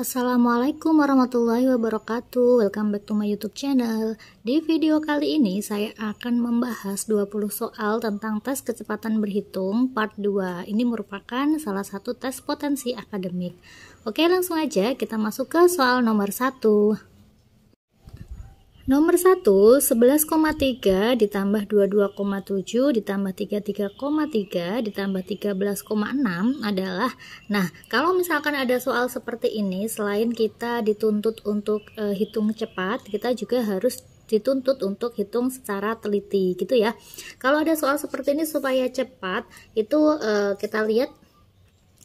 Assalamualaikum warahmatullahi wabarakatuh Welcome back to my youtube channel Di video kali ini saya akan membahas 20 soal tentang tes kecepatan berhitung part 2 Ini merupakan salah satu tes potensi akademik Oke langsung aja kita masuk ke soal nomor 1 Nomor 1, 11,3 ditambah 22,7 ditambah 33,3 ditambah 13,6 adalah Nah, kalau misalkan ada soal seperti ini, selain kita dituntut untuk e, hitung cepat, kita juga harus dituntut untuk hitung secara teliti gitu ya. Kalau ada soal seperti ini supaya cepat, itu e, kita lihat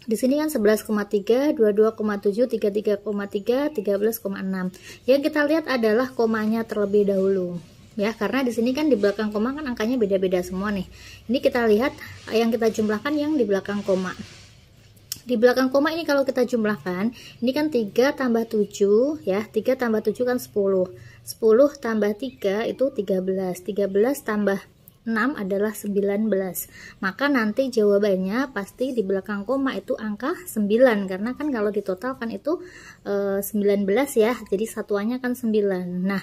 di sini kan 11,3, 22,7, 33,3, 13,6. Yang kita lihat adalah komanya terlebih dahulu. Ya, karena di sini kan di belakang koma kan angkanya beda-beda semua nih. Ini kita lihat eh, yang kita jumlahkan yang di belakang koma. Di belakang koma ini kalau kita jumlahkan, ini kan 3 tambah 7 ya, 3 tambah 7 kan 10. 10 tambah 3 itu 13, 13 tambah 6 adalah 19 maka nanti jawabannya pasti di belakang koma itu angka 9 karena kan kalau ditotalkan itu e, eh, 19 ya jadi satuannya kan 9 nah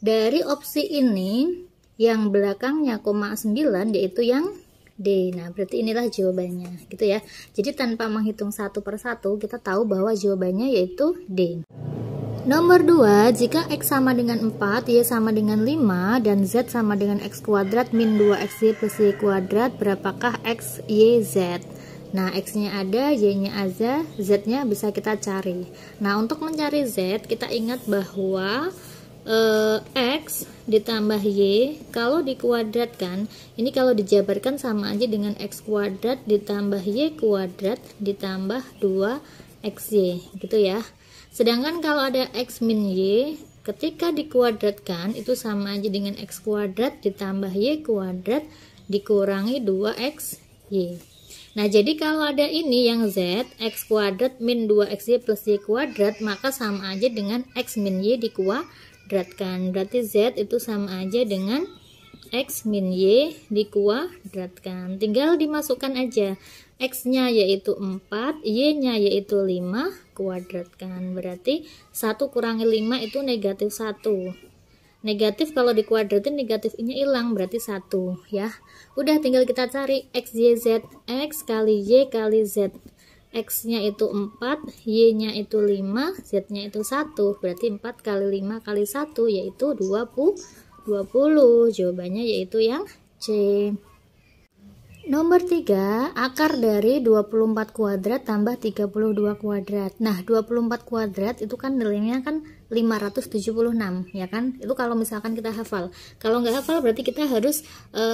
dari opsi ini yang belakangnya koma 9 yaitu yang D. Nah, berarti inilah jawabannya, gitu ya. Jadi tanpa menghitung satu persatu kita tahu bahwa jawabannya yaitu D. Nomor 2, jika X sama dengan 4, Y sama dengan 5, dan Z sama dengan X kuadrat min 2XY plus Y kuadrat, berapakah X, Y, Z? Nah, X-nya ada, Y-nya ada, Z-nya bisa kita cari. Nah, untuk mencari Z, kita ingat bahwa eh, X ditambah Y, kalau dikuadratkan, ini kalau dijabarkan sama aja dengan X kuadrat ditambah Y kuadrat ditambah 2XY, gitu ya. Sedangkan kalau ada X min Y, ketika dikuadratkan itu sama aja dengan X kuadrat ditambah Y kuadrat dikurangi 2X Y. Nah, jadi kalau ada ini yang Z, X kuadrat min 2XY plus Y kuadrat, maka sama aja dengan X min Y dikuadratkan. Berarti Z itu sama aja dengan X min Y dikuadratkan. Tinggal dimasukkan aja. X-nya yaitu 4, Y-nya yaitu 5, kuadratkan. Berarti 1 kurangi 5 itu negatif 1. Negatif kalau dikuadratin nya hilang, berarti 1 ya. Udah tinggal kita cari X, Y, Z. X kali Y kali Z. X-nya itu 4, Y-nya itu 5, Z-nya itu 1. Berarti 4 kali 5 kali 1 yaitu 20. 20. Jawabannya yaitu yang C. Nomor 3, akar dari 24 kuadrat tambah 32 kuadrat. Nah, 24 kuadrat itu kan nilainya kan 576, ya kan? Itu kalau misalkan kita hafal. Kalau nggak hafal berarti kita harus e,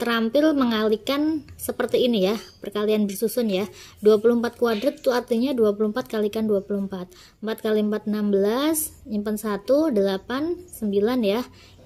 terampil mengalihkan seperti ini ya, perkalian bersusun ya. 24 kuadrat itu artinya 24 kalikan 24. 4 kali 4 16, nyimpan 1, 8, 9 ya.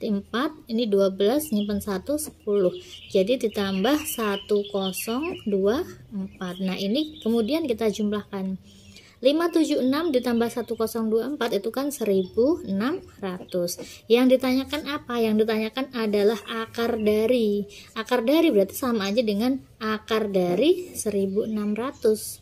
4 ini 12 nyimpen 1 10 jadi ditambah 1 0 2 4 nah ini kemudian kita jumlahkan 576 ditambah 1024 itu kan 1600 yang ditanyakan apa? yang ditanyakan adalah akar dari akar dari berarti sama aja dengan akar dari 1600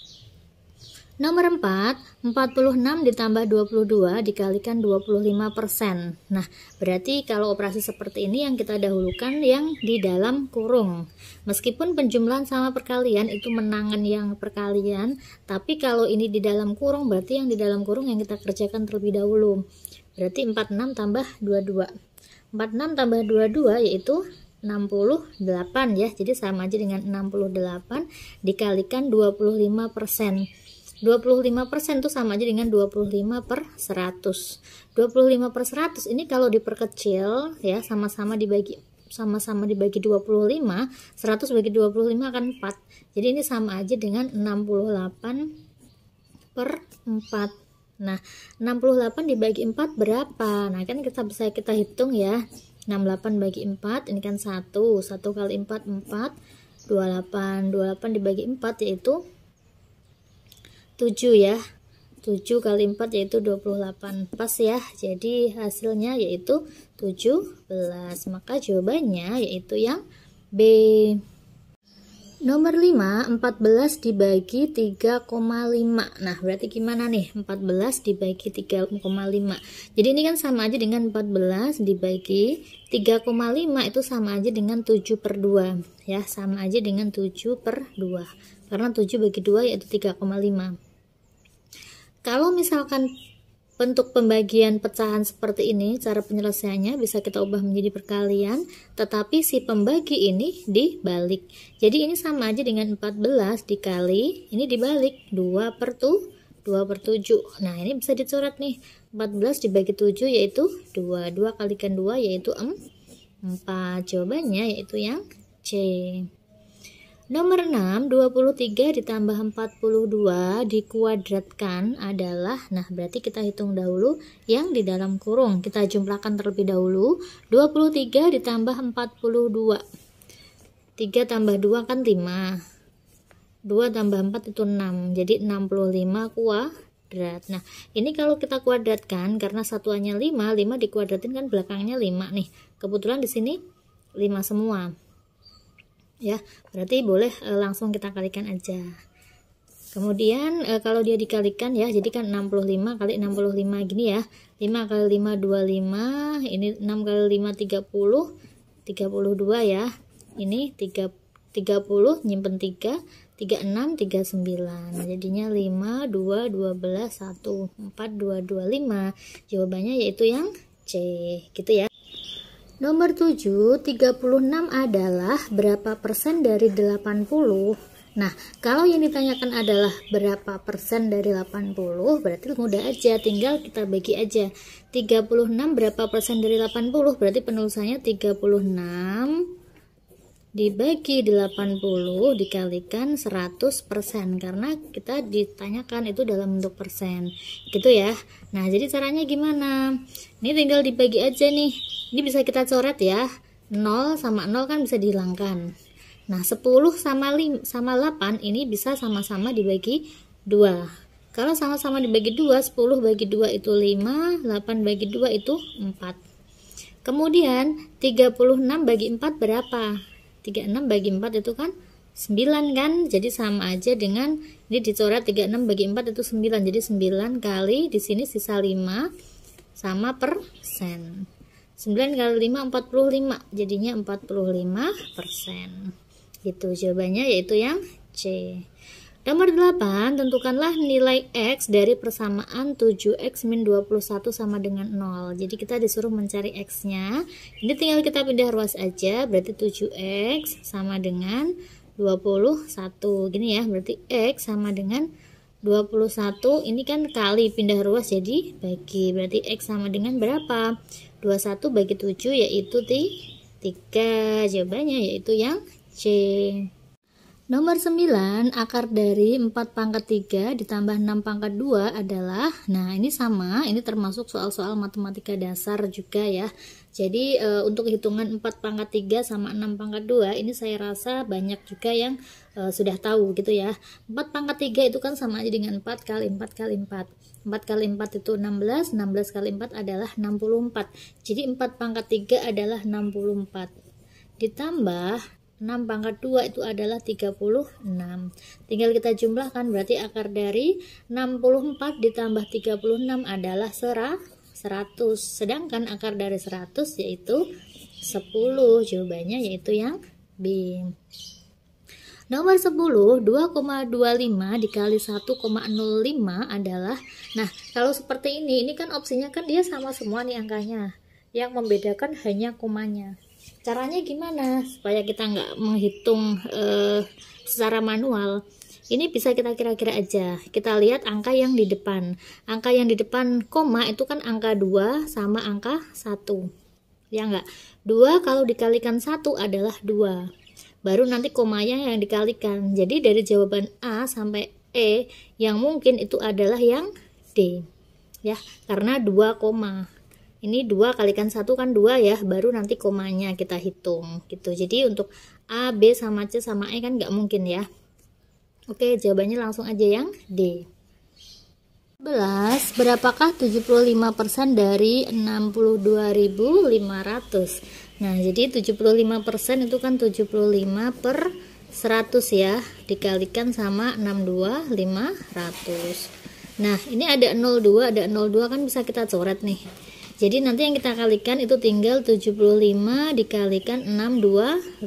Nomor 4, 46 ditambah 22 dikalikan 25%. Nah, berarti kalau operasi seperti ini yang kita dahulukan yang di dalam kurung. Meskipun penjumlahan sama perkalian itu menangan yang perkalian, tapi kalau ini di dalam kurung berarti yang di dalam kurung yang kita kerjakan terlebih dahulu. Berarti 46 tambah 22. 46 tambah 22 yaitu 68 ya. Jadi sama aja dengan 68 dikalikan 25%. 25% persen itu sama aja dengan 25 per 100 25 per 100 ini kalau diperkecil ya sama-sama dibagi sama-sama dibagi 25 100 bagi 25 akan 4 jadi ini sama aja dengan 68 per 4 nah 68 dibagi 4 berapa nah kan kita bisa kita hitung ya 68 bagi 4 ini kan 1 1 kali 4 4 28 28 dibagi 4 yaitu 7 ya 7 kali 4 yaitu 28 pas ya jadi hasilnya yaitu 17 maka jawabannya yaitu yang B Nomor 5, 14 dibagi 3,5. Nah, berarti gimana nih? 14 dibagi 3,5. Jadi ini kan sama aja dengan 14 dibagi 3,5 itu sama aja dengan 7 per 2. Ya, sama aja dengan 7 per 2. Karena 7 bagi 2 yaitu 3,5. Kalau misalkan Bentuk pembagian pecahan seperti ini, cara penyelesaiannya bisa kita ubah menjadi perkalian, tetapi si pembagi ini dibalik. Jadi ini sama aja dengan 14 dikali, ini dibalik 2 per, tu, 2 per 7. Nah ini bisa dicoret nih, 14 dibagi 7 yaitu 2, 2 kalikan 2 yaitu 4. Jawabannya yaitu yang C. Nomor 6, 23 ditambah 42 dikuadratkan adalah, nah berarti kita hitung dahulu yang di dalam kurung. Kita jumlahkan terlebih dahulu, 23 ditambah 42. 3 tambah 2 kan 5. 2 tambah 4 itu 6, jadi 65 kuadrat. Nah, ini kalau kita kuadratkan, karena satuannya 5, 5 dikuadratin kan belakangnya 5 nih. Kebetulan di sini 5 semua ya berarti boleh e, langsung kita kalikan aja kemudian e, kalau dia dikalikan ya jadi kan 65 kali 65 gini ya 5 kali 5 25 ini 6 kali 5 30 32 ya ini 3 30 nyimpen 3 36 39 jadinya 5 2 12 1 4 2 25 jawabannya yaitu yang C gitu ya Nomor 7, 36 adalah berapa persen dari 80? Nah, kalau yang ditanyakan adalah berapa persen dari 80, berarti mudah aja, tinggal kita bagi aja. 36 berapa persen dari 80? Berarti penulisannya 36 dibagi 80 dikalikan 100% karena kita ditanyakan itu dalam bentuk persen gitu ya nah jadi caranya gimana ini tinggal dibagi aja nih ini bisa kita coret ya 0 sama 0 kan bisa dihilangkan nah 10 sama, 5, sama 8 ini bisa sama-sama dibagi 2 kalau sama-sama dibagi 2 10 bagi 2 itu 5 8 bagi 2 itu 4 kemudian 36 bagi 4 berapa 36 bagi 4 itu kan 9 kan jadi sama aja dengan ini dicoret 36 bagi 4 itu 9 jadi 9 kali di sini sisa 5 sama persen 9 kali 5 45 jadinya 45 persen gitu jawabannya yaitu yang C Nomor 8, tentukanlah nilai X dari persamaan 7X-21 sama dengan 0. Jadi kita disuruh mencari X-nya. Ini tinggal kita pindah ruas aja, berarti 7X sama dengan 21. Gini ya, berarti X sama dengan 21. Ini kan kali pindah ruas jadi bagi. Berarti X sama dengan berapa? 21 bagi 7 yaitu 3. Jawabannya yaitu yang C. Nomor 9, akar dari 4 pangkat 3 ditambah 6 pangkat 2 adalah, nah ini sama, ini termasuk soal-soal matematika dasar juga ya. Jadi e, untuk hitungan 4 pangkat 3 sama 6 pangkat 2 ini saya rasa banyak juga yang e, sudah tahu gitu ya. 4 pangkat 3 itu kan sama aja dengan 4 kali 4 kali 4. 4 kali 4 itu 16, 16 kali 4 adalah 64. Jadi 4 pangkat 3 adalah 64. Ditambah 6 pangkat 2 itu adalah 36 tinggal kita jumlahkan berarti akar dari 64 ditambah 36 adalah 100 sedangkan akar dari 100 yaitu 10 jawabannya yaitu yang B Nomor 10, 2,25 dikali 1,05 adalah Nah, kalau seperti ini, ini kan opsinya kan dia sama semua nih angkanya Yang membedakan hanya komanya caranya gimana supaya kita nggak menghitung uh, secara manual ini bisa kita kira-kira aja kita lihat angka yang di depan angka yang di depan koma itu kan angka 2 sama angka 1 ya enggak 2 kalau dikalikan 1 adalah 2 baru nanti komanya yang dikalikan jadi dari jawaban A sampai E yang mungkin itu adalah yang D ya karena 2 koma ini dua kalikan satu kan dua ya baru nanti komanya kita hitung gitu jadi untuk A, B sama C sama E kan nggak mungkin ya Oke jawabannya langsung aja yang D 11 berapakah 75% dari 62.500 nah jadi 75% itu kan 75 per 100 ya dikalikan sama 62500 nah ini ada 02 ada 02 kan bisa kita coret nih jadi nanti yang kita kalikan itu tinggal 75 dikalikan 625.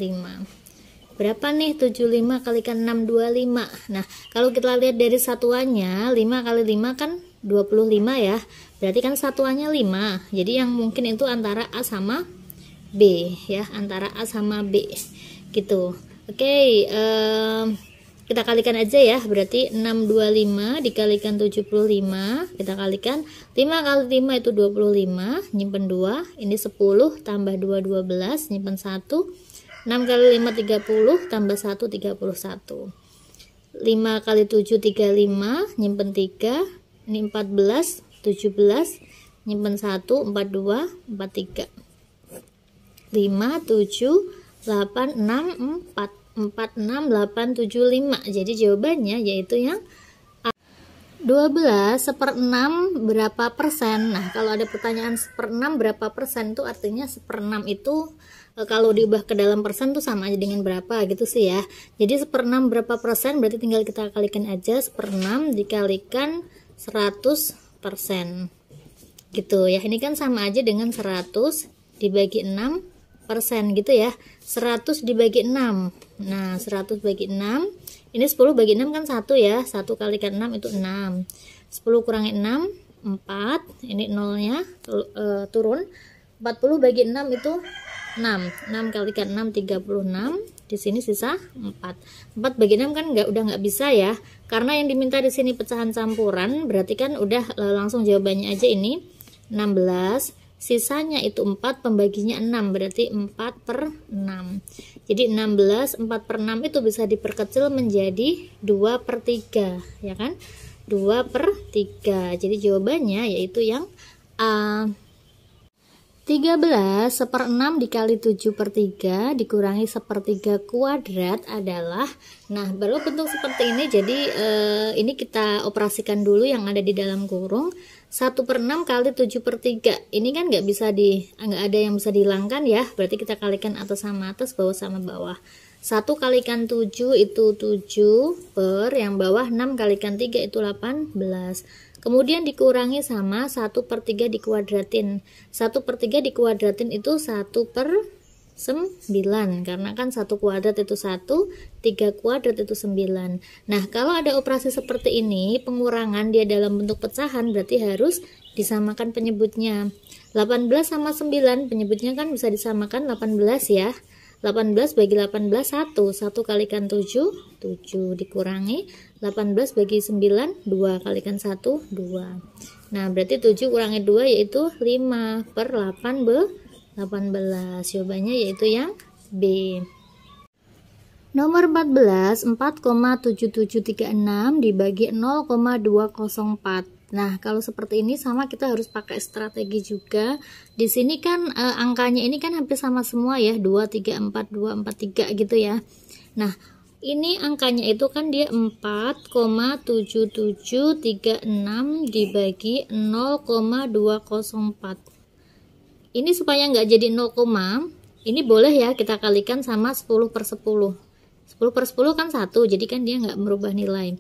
Berapa nih 75 kalikan 625? Nah, kalau kita lihat dari satuannya, 5 kali 5 kan 25 ya. Berarti kan satuannya 5. Jadi yang mungkin itu antara A sama B ya, antara A sama B gitu. Oke, okay, um, kita kalikan aja ya berarti 625 dikalikan 75 kita kalikan 5 kali 5 itu 25 nyimpen 2 ini 10 tambah 2 12 nyimpen 1 6 kali 5 30 tambah 1 31 5 kali 7 35 nyimpen 3 ini 14 17 nyimpen 1 42 43 5 7 8 6 4 46875. Jadi jawabannya yaitu yang 12 seper 6 berapa persen? Nah, kalau ada pertanyaan seper 6 berapa persen itu artinya seper 6 itu e, kalau diubah ke dalam persen tuh sama aja dengan berapa gitu sih ya. Jadi seper 6 berapa persen berarti tinggal kita kalikan aja seper 6 dikalikan 100 persen. Gitu ya, ini kan sama aja dengan 100 dibagi 6 persen gitu ya. 100 dibagi 6 nah 100 bagi 6 ini 10 bagi 6 kan 1 ya 1 kali 6 itu 6 10 kurangi 6 4 ini nolnya eh, turun 40 bagi 6 itu 6 6 kali 6 36 di sini sisa 4 4 bagi 6 kan nggak udah nggak bisa ya karena yang diminta di sini pecahan campuran berarti kan udah eh, langsung jawabannya aja ini 16 sisanya itu 4 pembaginya 6 berarti 4 per 6 jadi 16 4 per 6 itu bisa diperkecil menjadi 2 per 3 ya kan 2 per 3 jadi jawabannya yaitu yang A 13 seper 6 dikali 7 per 3 dikurangi sepertiga kuadrat adalah Nah baru bentuk seperti ini jadi eh, ini kita operasikan dulu yang ada di dalam kurung 1 per 6 kali 7 per 3 ini kan nggak bisa di nggak ada yang bisa dihilangkan ya berarti kita kalikan atas sama atas bawah sama bawah 1 kalikan 7 itu 7 per yang bawah 6 kalikan 3 itu 18 kemudian dikurangi sama 1 per 3 dikuadratin 1 per 3 dikuadratin itu 1 per 9 karena kan satu kuadrat itu satu tiga kuadrat itu 9 nah kalau ada operasi seperti ini pengurangan dia dalam bentuk pecahan berarti harus disamakan penyebutnya 18 sama 9 penyebutnya kan bisa disamakan 18 ya 18 bagi 18 1 1 kalikan 7 7 dikurangi 18 bagi 9 2 kalikan 1 2 nah berarti 7 kurangi 2 yaitu 5 per 18 18 jawabannya yaitu yang B Nomor 14, 4,7736 dibagi 0,204. Nah, kalau seperti ini sama kita harus pakai strategi juga. Di sini kan e, angkanya ini kan hampir sama semua ya, 2 3 4 2 4 3 gitu ya. Nah, ini angkanya itu kan dia 4,7736 dibagi 0,204. Ini supaya nggak jadi 0, ini boleh ya kita kalikan sama 10 per 10. 10 per 10 kan 1, jadi kan dia nggak merubah nilai.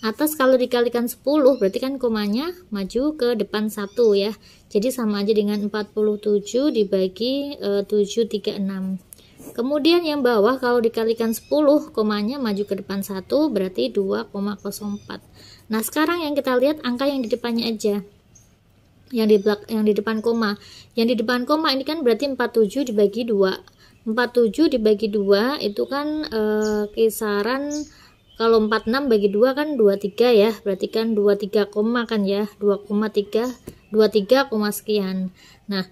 Atas kalau dikalikan 10, berarti kan komanya maju ke depan 1 ya. Jadi sama aja dengan 47 dibagi e, eh, 736. Kemudian yang bawah kalau dikalikan 10, komanya maju ke depan 1 berarti 2,04. Nah, sekarang yang kita lihat angka yang di depannya aja yang di belak yang di depan koma. Yang di depan koma ini kan berarti 47 dibagi 2. 47 dibagi 2 itu kan e, kisaran kalau 46 bagi 2 kan 23 ya. Berarti kan 23 koma kan ya. 2,3 23 koma sekian. Nah,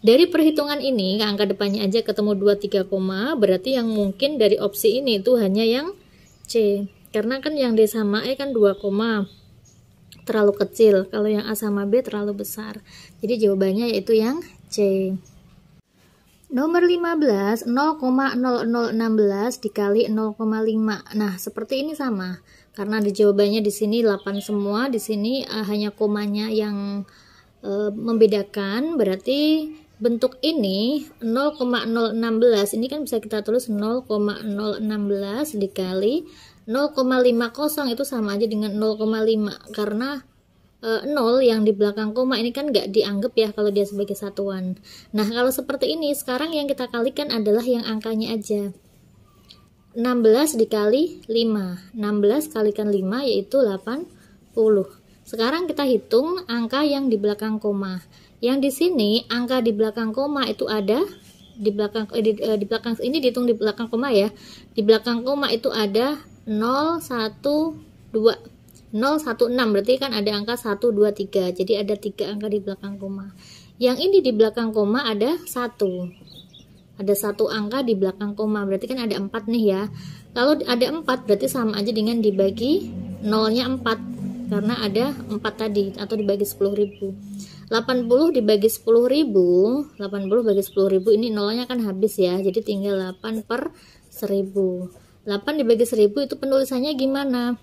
dari perhitungan ini, angka depannya aja ketemu 23 koma, berarti yang mungkin dari opsi ini itu hanya yang C. Karena kan yang D sama E kan 2 koma terlalu kecil kalau yang A sama B terlalu besar jadi jawabannya yaitu yang C Nomor 15, 0,0016 dikali 0,5. Nah, seperti ini sama. Karena di jawabannya di sini 8 semua, di sini uh, hanya komanya yang uh, membedakan, berarti bentuk ini 0,016 ini kan bisa kita tulis 0,016 dikali 0,50 itu sama aja dengan 0,5 karena e, eh, 0 yang di belakang koma ini kan nggak dianggap ya kalau dia sebagai satuan. Nah, kalau seperti ini, sekarang yang kita kalikan adalah yang angkanya aja. 16 dikali 5. 16 kalikan 5 yaitu 80. Sekarang kita hitung angka yang di belakang koma. Yang di sini angka di belakang koma itu ada di belakang eh, di, eh, di belakang ini dihitung di belakang koma ya. Di belakang koma itu ada 012 016 berarti kan ada angka 1 2 3. Jadi ada tiga angka di belakang koma. Yang ini di belakang koma ada 1. Ada satu angka di belakang koma, berarti kan ada 4 nih ya. Kalau ada 4 berarti sama aja dengan dibagi nolnya 4 karena ada 4 tadi atau dibagi 10.000. 80 dibagi 10.000, 80 bagi 10.000 ini nolnya kan habis ya. Jadi tinggal 8 per 1000. 8 dibagi 1000 itu penulisannya gimana?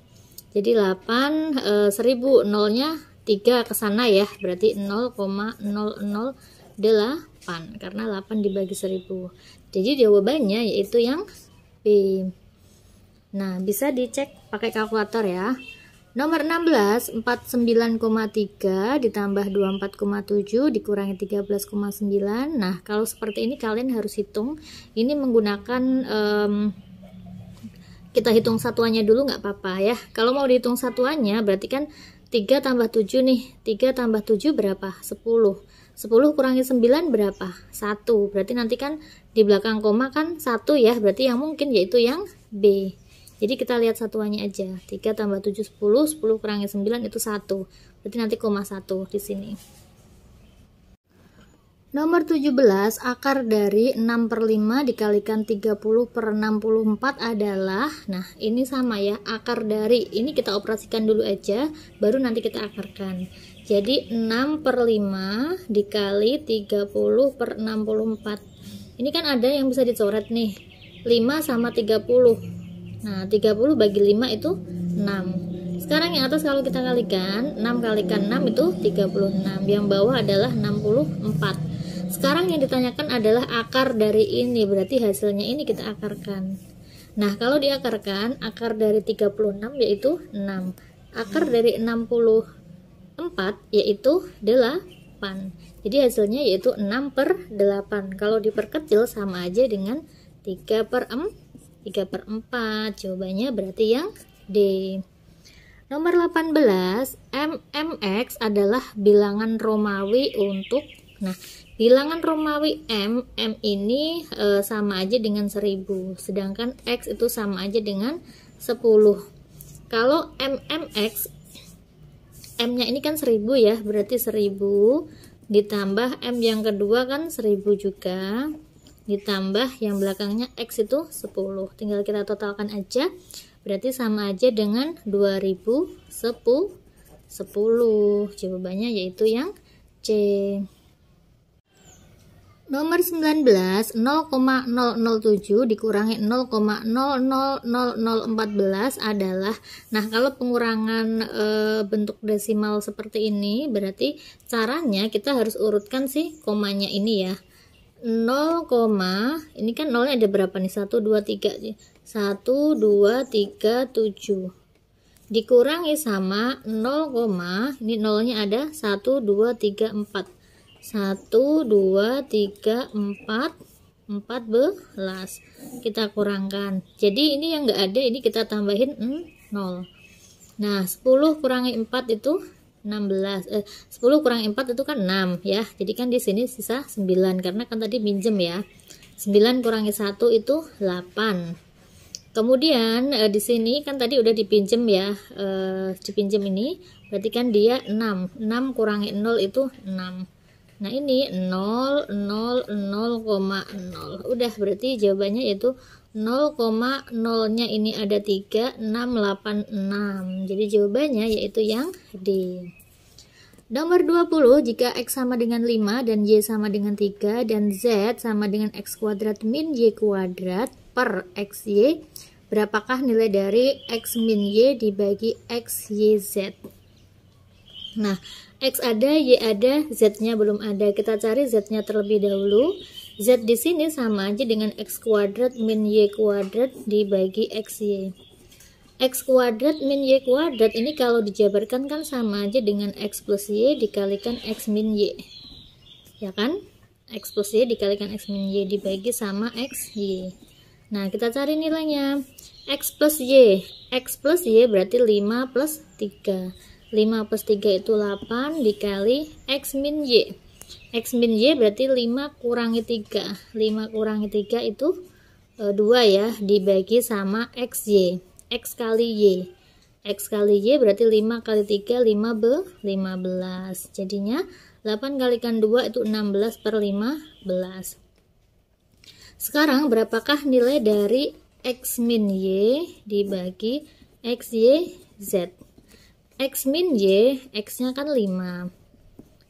Jadi 8 e, 1000 nolnya 3 ke sana ya, berarti 0,008 karena 8 dibagi 1000. Jadi jawabannya yaitu yang B. Nah, bisa dicek pakai kalkulator ya. Nomor 16, 49,3 ditambah 24,7 dikurangi 13,9. Nah, kalau seperti ini kalian harus hitung. Ini menggunakan um, kita hitung satuannya dulu nggak apa-apa ya. Kalau mau dihitung satuannya berarti kan 3 tambah 7 nih. 3 tambah 7 berapa? 10. 10 kurangi 9 berapa? 1. Berarti nanti kan di belakang koma kan 1 ya. Berarti yang mungkin yaitu yang B. Jadi kita lihat satuannya aja. 3 tambah 7 10, 10 kurangi 9 itu 1. Berarti nanti koma 1 di sini. Nomor 17, akar dari 6 per 5 dikalikan 30 per 64 adalah, nah ini sama ya, akar dari, ini kita operasikan dulu aja, baru nanti kita akarkan. Jadi 6 per 5 dikali 30 per 64. Ini kan ada yang bisa dicoret nih, 5 sama 30. Nah, 30 bagi 5 itu 6. Sekarang yang atas kalau kita kalikan, 6 kalikan 6 itu 36. Yang bawah adalah 64. Sekarang yang ditanyakan adalah akar dari ini, berarti hasilnya ini kita akarkan. Nah, kalau diakarkan, akar dari 36 yaitu 6. Akar dari 64 yaitu 8. Jadi hasilnya yaitu 6 per 8. Kalau diperkecil sama aja dengan 3 per 4. 3 per 4. Jawabannya berarti yang D. Nomor 18, MMX adalah bilangan Romawi untuk Nah, Bilangan Romawi M, M ini e, sama aja dengan 1000, sedangkan X itu sama aja dengan 10. Kalau MMX, M-nya ini kan 1000 ya, berarti 1000 ditambah M yang kedua kan 1000 juga, ditambah yang belakangnya X itu 10. Tinggal kita totalkan aja, berarti sama aja dengan 2010. 10. Jawabannya yaitu yang C. Nomor 19, 0,007 dikurangi 0,000014 adalah, nah kalau pengurangan e, bentuk desimal seperti ini, berarti caranya kita harus urutkan sih komanya ini ya. 0, ini kan nolnya ada berapa nih? 1, 2, 3, 1, 2, 3, 7. Dikurangi sama 0, ini nolnya ada 1, 2, 3, 4 1, 2, 3, 4, 14 kita kurangkan jadi ini yang enggak ada ini kita tambahin 0 nah 10 kurangi 4 itu 16 eh, 10 kurang 4 itu kan 6 ya jadi kan di sini sisa 9 karena kan tadi minjem ya 9 kurangi 1 itu 8 kemudian eh, di sini kan tadi udah dipinjem ya eh, dipinjem ini berarti kan dia 6 6 kurangi 0 itu 6 Nah ini 0,0,0,0 0,0 Udah berarti jawabannya itu 0,0 nya ini ada 3, 6, 8, 6 Jadi jawabannya yaitu yang D Nomor 20, jika X sama dengan 5 dan Y sama dengan 3 dan Z sama dengan X kuadrat min Y kuadrat per XY Berapakah nilai dari X min Y dibagi X, Y, Z? Nah, X ada, Y ada, Z-nya belum ada. Kita cari Z-nya terlebih dahulu. Z di sini sama aja dengan X kuadrat min Y kuadrat dibagi XY. X kuadrat min Y kuadrat ini kalau dijabarkan kan sama aja dengan X plus Y dikalikan X min Y. Ya kan? X plus Y dikalikan X min Y dibagi sama X, Y. Nah, kita cari nilainya. X plus Y. X plus Y berarti 5 plus 3. 5 plus 3 itu 8 dikali X min Y X min Y berarti 5 kurangi 3 5 kurangi 3 itu e, 2 ya dibagi sama X Y X kali Y X kali Y berarti 5 kali 3 5 be 15 jadinya 8 kali 2 itu 16 per 15 sekarang berapakah nilai dari X min Y dibagi X, Y, Z X min Y, X-nya kan 5.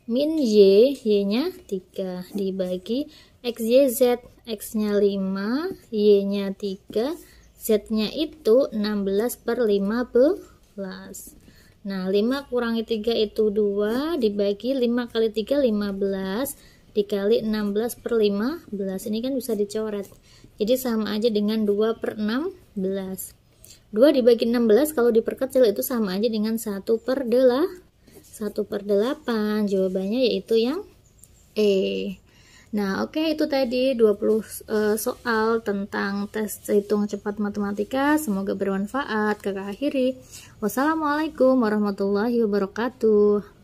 Min Y, Y-nya 3. Dibagi X, Y, Z. X-nya 5, Y-nya 3, Z-nya itu 16 per 15. Nah, 5 kurangi 3 itu 2, dibagi 5 kali 3, 15, dikali 16 per 15. Ini kan bisa dicoret. Jadi sama aja dengan 2 per 16. 2 dibagi 16 kalau diperkecil itu sama aja dengan 1 per 8 1 per 8 jawabannya yaitu yang E Nah oke okay, itu tadi 20 uh, e, soal tentang tes hitung cepat matematika Semoga bermanfaat kakak akhiri Wassalamualaikum warahmatullahi wabarakatuh